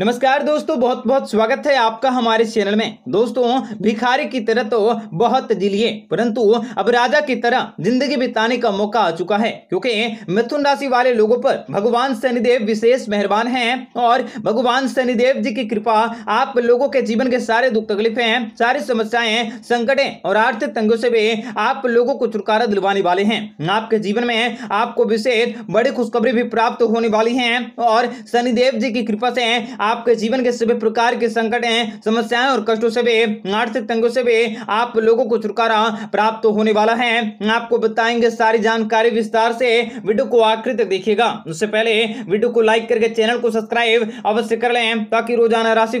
नमस्कार दोस्तों बहुत बहुत स्वागत है आपका हमारे चैनल में दोस्तों भिखारी की तरह तो बहुत जी परंतु अब राजा की तरह जिंदगी बिताने का मौका आ चुका है क्योंकि मिथुन राशि वाले लोगों पर भगवान शनिदेव विशेष मेहरबान हैं और भगवान शनिदेव जी की कृपा आप लोगों के जीवन के सारे दुख तकलीफें सारी समस्याएं संकटे और आर्थिक तंगों से भी आप लोगों को छुटकारा दिलवाने वाले हैं आपके जीवन में आपको विशेष बड़ी खुशखबरी भी प्राप्त होने वाली है और शनिदेव जी की कृपा से आपके जीवन के सभी प्रकार के संकट हैं समस्याएं और कष्टों से भी आर्थिक तंगों से भी आप लोगों को छुटकारा प्राप्त होने वाला है आपको बताएंगे सारी जानकारी विस्तार से वीडियो को आखिर तक देखिएगा उससे पहले वीडियो को लाइक करके चैनल को सब्सक्राइब अवश्य कर लें ताकि रोजाना राशि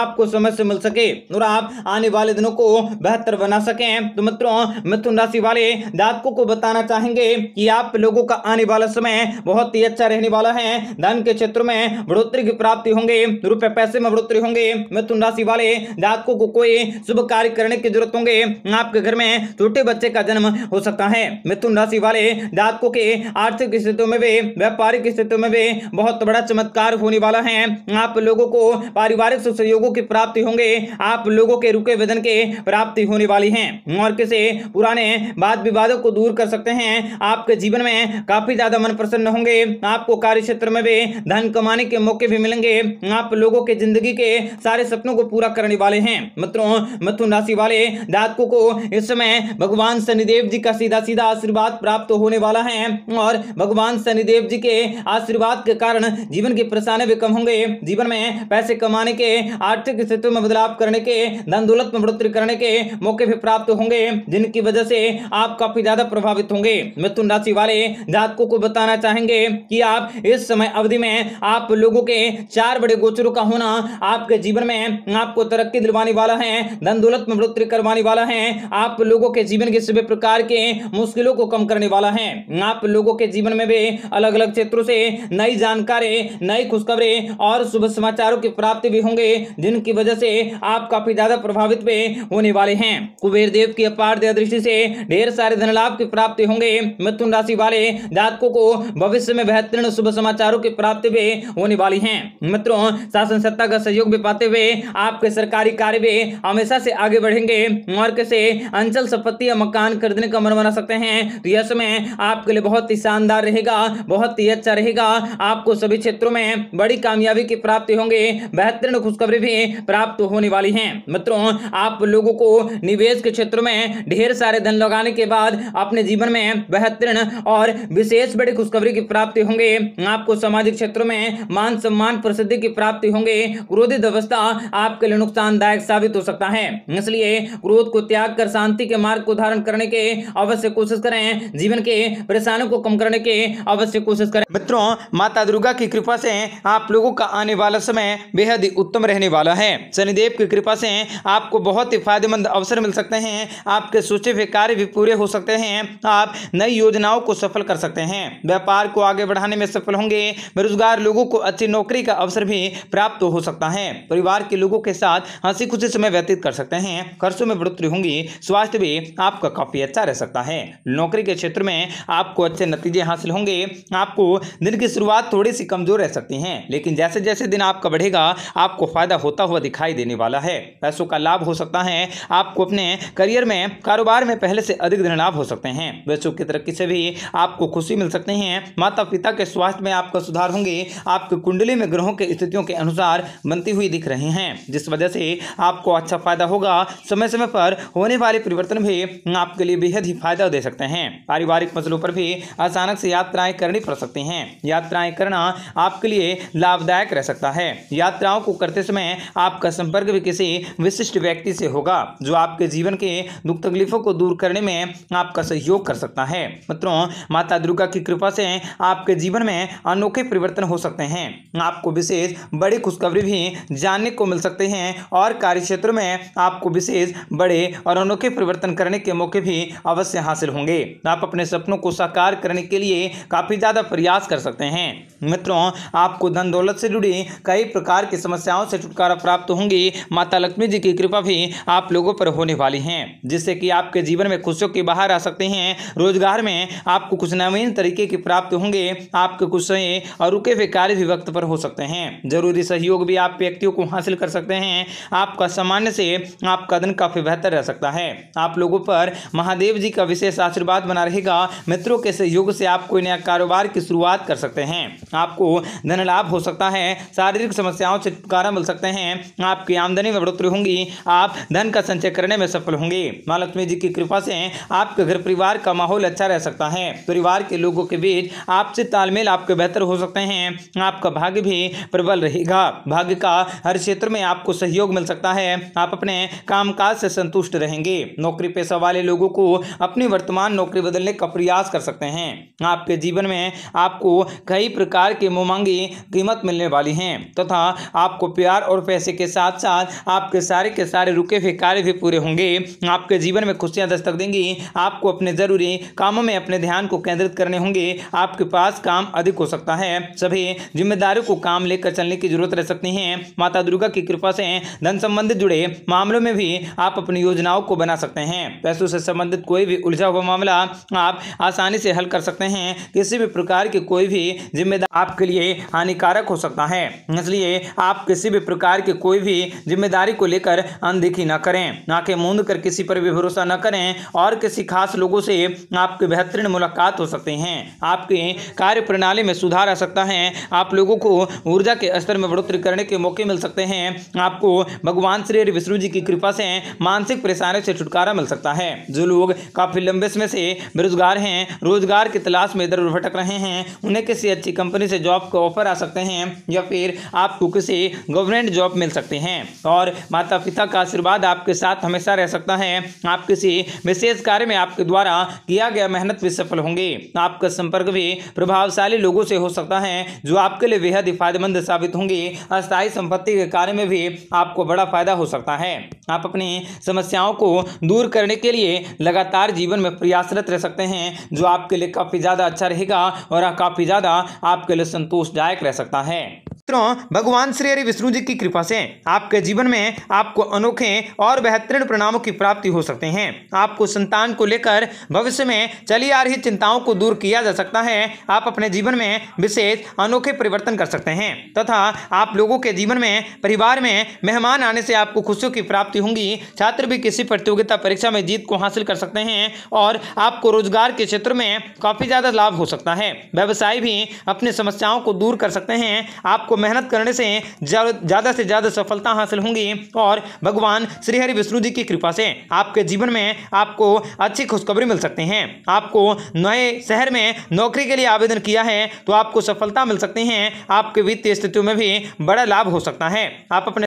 आपको समय से मिल सके और आप आने वाले दिनों को बेहतर बना सके तो मित्रों मिथुन राशि वाले दातकों को बताना चाहेंगे कि आप लोगों का आने वाला समय बहुत ही अच्छा रहने वाला है धन के क्षेत्र में बढ़ोतरी की प्राप्ति होंगे होंगे रुपए पैसे में बढ़ोतरी होंगे मिथुन राशि वाले जातकों को कोई शुभ कार्य करने की जरूरत होंगे आपके घर में छोटे बच्चे का जन्म हो सकता है मिथुन राशि वाले जातकों के आर्थिक स्थितियों में भी व्यापारिक स्थितियों में भी बहुत बड़ा चमत्कार होने वाला है आप लोगों को पारिवारिक सुख सहयोगों की प्राप्ति होंगे आप लोगों के रुके वेदन के प्राप्ति होने वाली है और किसे पुराने वाद विवादों को दूर कर सकते हैं आपके जीवन में काफी ज्यादा मन प्रसन्न होंगे आपको कार्य क्षेत्र में भी धन कमाने के मौके भी मिलेंगे आप लोगों के जिंदगी के सारे सपनों को पूरा करने वाले हैं मित्रों मिथुन राशि वाले जातकों को इस समय भगवान शनिदेव जी का सीधा सीधा आशीर्वाद प्राप्त होने वाला है और भगवान शनिदेव जी के आशीर्वाद के कारण जीवन की परेशानी भी कम होंगे जीवन में पैसे कमाने के आर्थिक स्थिति में बदलाव करने के धन दौलत में बढ़ोतरी करने के मौके भी प्राप्त होंगे जिनकी वजह से आप काफी ज्यादा प्रभावित होंगे मिथुन राशि वाले जातकों को बताना चाहेंगे कि आप इस समय अवधि में आप लोगों के चार बड़े बड़े गोचरों का होना आपके जीवन में आपको तरक्की दिलवाने वाला है धन दौलत में बढ़ोतरी करवाने वाला है आप लोगों के जीवन के सभी प्रकार के मुश्किलों को कम करने वाला है आप लोगों के जीवन में भी अलग अलग क्षेत्रों से नई जानकारी नई खुशखबरी और शुभ समाचारों की प्राप्ति भी होंगे जिनकी वजह से आप काफी ज्यादा प्रभावित भी होने वाले हैं कुबेर देव की अपार दृष्टि से ढेर सारे धन लाभ की प्राप्ति होंगे मिथुन राशि वाले जातकों को भविष्य में बेहतरीन शुभ समाचारों की प्राप्ति भी होने वाली है मित्रों मित्रों शासन सत्ता का सहयोग भी पाते हुए आपके सरकारी कार्य भी हमेशा से आगे बढ़ेंगे मार्ग से अंचल संपत्ति या मकान खरीदने का मन बना सकते हैं तो यह समय आपके लिए बहुत ही शानदार रहेगा बहुत ही अच्छा रहेगा आपको सभी क्षेत्रों में बड़ी कामयाबी की प्राप्ति होंगे बेहतरीन खुशखबरी भी प्राप्त होने वाली है मित्रों आप लोगों को निवेश के क्षेत्र में ढेर सारे धन लगाने के बाद अपने जीवन में बेहतरीन और विशेष बड़ी खुशखबरी की प्राप्ति होंगे आपको सामाजिक क्षेत्रों में मान सम्मान प्रसिद्धि की प्राप्ति होंगे क्रोधित अवस्था आपके लिए नुकसानदायक साबित हो सकता है इसलिए क्रोध को त्याग कर शांति के मार्ग को धारण करने के अवश्य कोशिश करें जीवन के परेशानियों को कम करने के अवश्य कोशिश करें मित्रों माता दुर्गा की कृपा से आप लोगों का आने वाला समय बेहद उत्तम रहने वाला है शनिदेव की कृपा से आपको बहुत ही फायदेमंद अवसर मिल सकते हैं आपके सोचे हुए कार्य भी पूरे हो सकते हैं आप नई योजनाओं को सफल कर सकते हैं व्यापार को आगे बढ़ाने में सफल होंगे बेरोजगार लोगों को अच्छी नौकरी का अवसर भी प्राप्त हो सकता है परिवार के लोगों के साथ हंसी खुशी समय व्यतीत कर सकते हैं खर्चों में बढ़ोतरी होंगी स्वास्थ्य भी आपका काफी अच्छा रह सकता है नौकरी के क्षेत्र में आपको अच्छे नतीजे हासिल होंगे आपको दिन की शुरुआत थोड़ी सी कमजोर रह सकती है लेकिन जैसे जैसे दिन आपका बढ़ेगा आपको फायदा होता हुआ दिखाई देने वाला है पैसों का लाभ हो सकता है आपको अपने करियर में कारोबार में पहले से अधिक धन लाभ हो सकते हैं बच्चों की तरक्की से भी आपको खुशी मिल सकते हैं माता पिता के स्वास्थ्य में आपका सुधार होंगे आपके कुंडली में ग्रहों के परिस्थितियों के अनुसार बनती हुई दिख रहे हैं जिस वजह से आपको अच्छा फायदा होगा समय समय पर होने वाले परिवर्तन भी आपके लिए बेहद ही फायदा दे सकते हैं पारिवारिक मसलों पर भी अचानक से यात्राएं करनी पड़ सकती हैं यात्राएं करना आपके लिए लाभदायक रह सकता है यात्राओं को करते समय आपका संपर्क भी किसी विशिष्ट व्यक्ति से होगा जो आपके जीवन के दुख तकलीफों को दूर करने में आपका सहयोग कर सकता है मित्रों माता दुर्गा की कृपा से आपके जीवन में अनोखे परिवर्तन हो सकते हैं आपको विशेष बड़ी खुशखबरी भी जानने को मिल सकते हैं और कार्य क्षेत्र में आपको विशेष बड़े और अनोखे परिवर्तन करने के मौके भी अवश्य हासिल होंगे आप अपने सपनों को साकार करने के लिए काफ़ी ज़्यादा प्रयास कर सकते हैं मित्रों आपको धन दौलत से जुड़ी कई प्रकार की समस्याओं से छुटकारा प्राप्त होंगी माता लक्ष्मी जी की कृपा भी आप लोगों पर होने वाली है जिससे कि आपके जीवन में खुशियों के बाहर आ सकते हैं रोजगार में आपको कुछ नवीन तरीके की प्राप्त होंगे आपके कुछ और रुके हुए कार्य भी वक्त पर हो सकते हैं ज़रूरी सहयोग भी आप व्यक्तियों को हासिल कर सकते हैं आपका सामान्य से आपका दिन काफ़ी बेहतर रह सकता है आप लोगों पर महादेव जी का विशेष आशीर्वाद बना रहेगा मित्रों के सहयोग से आप कोई नया कारोबार की शुरुआत कर सकते हैं आपको धन लाभ हो सकता है शारीरिक समस्याओं से छुटकारा मिल सकते हैं आपकी आमदनी में बढ़ोतरी होंगी आप धन का संचय करने में सफल होंगे माँ लक्ष्मी जी की कृपा से आपके घर परिवार का माहौल अच्छा रह सकता है परिवार के लोगों के बीच आपसे तालमेल आपके बेहतर हो सकते हैं आपका भाग्य भी प्रबल सफल रहेगा भाग्य का हर क्षेत्र में आपको सहयोग मिल सकता है आप अपने कामकाज से संतुष्ट रहेंगे नौकरी पेशा वाले लोगों को अपनी वर्तमान नौकरी बदलने का प्रयास कर सकते हैं आपके जीवन में आपको कई प्रकार के मुमांगी कीमत मिलने वाली है तथा तो आपको प्यार और पैसे के साथ साथ आपके सारे के सारे रुके हुए कार्य भी पूरे होंगे आपके जीवन में खुशियां दस्तक देंगी आपको अपने जरूरी कामों में अपने ध्यान को केंद्रित करने होंगे आपके पास काम अधिक हो सकता है सभी जिम्मेदारों को काम लेकर चलने की जरूरत रह सकती है माता दुर्गा की कृपा से धन संबंधित जुड़े मामलों में भी आप अपनी योजनाओं को बना सकते हैं पैसों से संबंधित कोई भी उलझा हुआ मामला आप आसानी से हल कर सकते हैं किसी भी प्रकार की कोई भी जिम्मेदार आपके लिए हानिकारक हो सकता है इसलिए आप किसी भी प्रकार की कोई भी जिम्मेदारी को लेकर अनदेखी न करें ना के मूंद कर किसी पर भी भरोसा न करें और किसी खास लोगों से आपके बेहतरीन मुलाकात हो सकते हैं आपके कार्य प्रणाली में सुधार आ सकता है आप लोगों को ऊर्जा के स्तर में बढ़ोतरी करने के मौके मिल सकते हैं आपको भगवान श्री हरि विष्णु जी की कृपा से मानसिक परेशानियों से छुटकारा मिल सकता है जो लोग काफ़ी लंबे समय से बेरोजगार हैं रोजगार की तलाश में इधर उधर भटक रहे हैं उन्हें किसी अच्छी कंपनी से जॉब का ऑफर आ सकते हैं या फिर आपको किसी गवर्नमेंट जॉब मिल सकते हैं और माता पिता का आशीर्वाद आपके साथ हमेशा रह सकता है आप किसी विशेष कार्य में आपके द्वारा किया गया मेहनत भी सफल होंगे आपका संपर्क भी प्रभावशाली लोगों से हो सकता है जो आपके लिए बेहद फायदेमंद साबित होंगी अस्थायी संपत्ति के कार्य में भी आपको बड़ा फायदा हो सकता है आप अपनी समस्याओं को दूर करने के लिए लगातार जीवन में प्रयासरत रह सकते हैं जो आपके लिए काफ़ी ज़्यादा अच्छा रहेगा और काफ़ी ज़्यादा आपके लिए संतोषदायक रह सकता है मित्रों भगवान श्री हरि विष्णु जी की कृपा से आपके जीवन में आपको अनोखे और बेहतरीन परिणामों की प्राप्ति हो सकते हैं आपको संतान को लेकर भविष्य में चली आ रही चिंताओं को दूर किया जा सकता है आप अपने जीवन में विशेष अनोखे परिवर्तन कर सकते हैं तथा आप लोगों के जीवन में परिवार में मेहमान आने से आपको खुशियों की प्राप्ति होंगी छात्र भी किसी प्रतियोगिता परीक्षा में जीत को हासिल कर सकते हैं और आपको रोजगार के क्षेत्र में काफी ज्यादा लाभ हो सकता है व्यवसाय भी अपनी समस्याओं को दूर कर सकते हैं आपको आपको मेहनत करने से ज़्यादा से ज़्यादा सफलता हासिल होंगी और भगवान श्रीहरि विष्णु जी की कृपा से आपके जीवन में आपको अच्छी खुशखबरी मिल सकती है आपको नए शहर में नौकरी के लिए आवेदन किया है तो आपको सफलता मिल सकती है आपके वित्तीय स्थितियों में भी बड़ा लाभ हो सकता है आप अपने